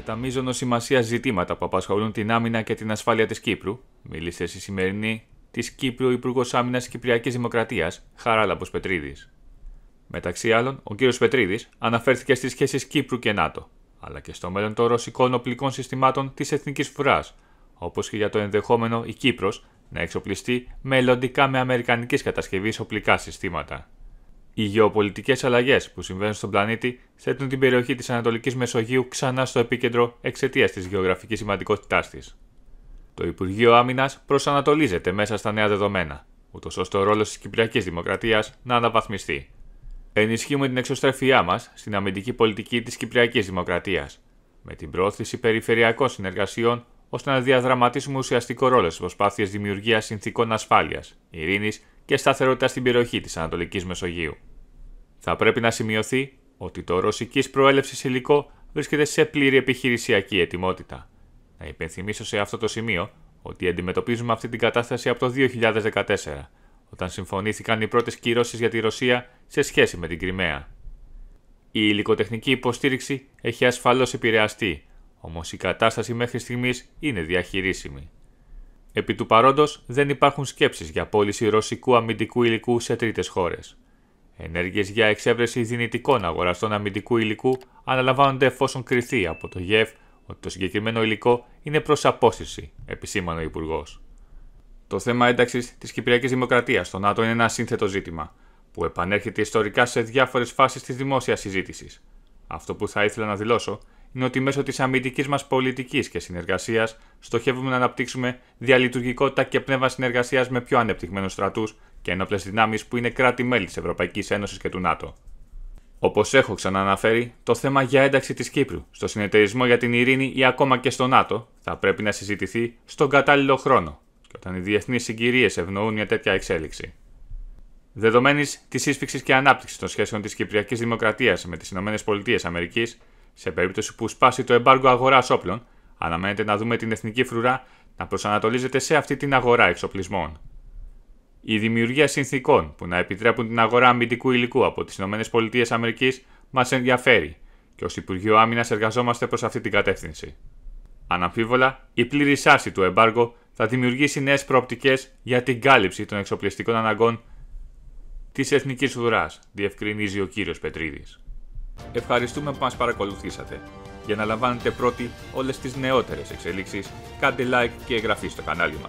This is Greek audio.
για τα μείζονο σημασία ζητήματα που απασχολούν την άμυνα και την ασφάλεια της Κύπρου, μίλησε στη σημερινή της Κύπρου Υπουργός Άμυνας Κυπριακής Δημοκρατίας, Χαράλαμπος Πετρίδης. Μεταξύ άλλων, ο κ. Πετρίδης αναφέρθηκε στις σχέσεις Κύπρου και ΝΑΤΟ, αλλά και στο μέλλον των ρωσικών οπλικών συστημάτων της Εθνικής Φρουράς, όπως και για το ενδεχόμενο η Κύπρος να εξοπλιστεί μελλοντικά με αμερικανική κατασκευή οπλικά συστήματα. Οι γεωπολιτικές αλλαγές που συμβαίνουν στον πλανήτη θέτουν την περιοχή της Ανατολικής Μεσογείου ξανά στο επίκεντρο εξαιτίας της γεωγραφικής σημαντικότητάς της. Το Υπουργείο Άμυνας προσανατολίζεται μέσα στα νέα δεδομένα, ούτως ώστε ο ρόλος της Κυπριακής Δημοκρατίας να αναβαθμιστεί. Ενισχύουμε την εξωστρεφειά μας στην αμυντική πολιτική της Κυπριακής Δημοκρατίας, με την προώθηση περιφερειακών συνεργασιών ώστε να διαδραματίσουμε ουσιαστικό ρόλο στις προσπάθειες δημιουργίας συνθήκων ασφάλειας, ειρήνης και σταθερότητας στην περιοχή της Ανατολικής Μεσογείου. Θα πρέπει να σημειωθεί ότι το ρωσικής πρόέλευση υλικό βρίσκεται σε πλήρη επιχειρησιακή ετοιμότητα. Να υπενθυμίσω σε αυτό το σημείο ότι αντιμετωπίζουμε αυτή την κατάσταση από το 2014, όταν συμφωνήθηκαν οι πρώτες κυρώσεις για τη Ρωσία σε σχέση με την Κρυμαία. Η υλικοτεχνική υποστήριξη έχει ασφαλώς επηρεαστεί, όμως η κατάσταση μέχρι στιγμής είναι διαχειρίσιμη. Επί του παρόντος δεν υπάρχουν σκέψεις για πώληση ρωσικού αμυντικού υλικού σε τρίτες χώρες. Ενέργειες για εξέβρεση δυνητικών αγοραστών αμυντικού υλικού αναλαμβάνονται εφόσον κριθεί από το ΓΕΦ ότι το συγκεκριμένο υλικό είναι προς απόσυρση, επισήμανε ο Υπουργός. Το θέμα ένταξης της Κυπριακής Δημοκρατίας στο ΝΑΤΟ είναι ένα σύνθετο ζήτημα, που επανέρχεται ιστορικά σε διάφορες φάσεις της δημόσιας συζήτησης. Αυτό που θα ήθελα να δηλώσω είναι ότι μέσω της αμυντικής μας πολιτικής και συνεργασίας στοχεύουμε να αναπτύξουμε διαλειτουργικότητα και πνεύμα συνεργασίας με πιο ανεπτυγμένους στρατούς και ενόπλες δυνάμεις που είναι κράτη-μέλη της Ευρωπαϊκής Ένωσης και του ΝΑΤΟ. Όπως έχω ξανααναφέρει, το θέμα για ένταξη της Κύπρου στο συνεταιρισμό για την ειρήνη ή ακόμα και στο ΝΑΤΟ θα πρέπει να συζητηθεί στον κατάλληλο χρόνο και όταν οι διεθνείς συγκυρίες ευνοούν μια τέτοια εξέλιξη. Δεδομένης της σύσφυξης και ανάπτυξης των σχέσεων της Κυπριακής Δημοκρατίας με τις ΗΠΑ, σε περίπτωση που σπάσει το εμπάργκο αγοράς όπλων, αναμένεται να δούμε την εθνική φρουρά να προσανατολίζεται σε αυτή την αγορά εξοπλισμών η δημιουργία συνθήκων που να επιτρέπουν την αγορά αμυντικού υλικού από τις ΗΠΑ μας ενδιαφέρει και ως Υπουργείο Άμυνας εργαζόμαστε προς αυτή την κατεύθυνση. Αναμφίβολα, η πλήρη σάση του εμπάργου θα δημιουργήσει νέες προοπτικές για την κάλυψη των εξοπλιστικών αναγκών της εθνικής ουρά, διευκρινίζει ο κύριος Πετρίδης. Ευχαριστούμε που μας παρακολουθήσατε. Για να λαμβάνετε πρώτοι όλες τις νεότερες εξελίξεις, κάντε like και εγγραφή στο κανάλι μας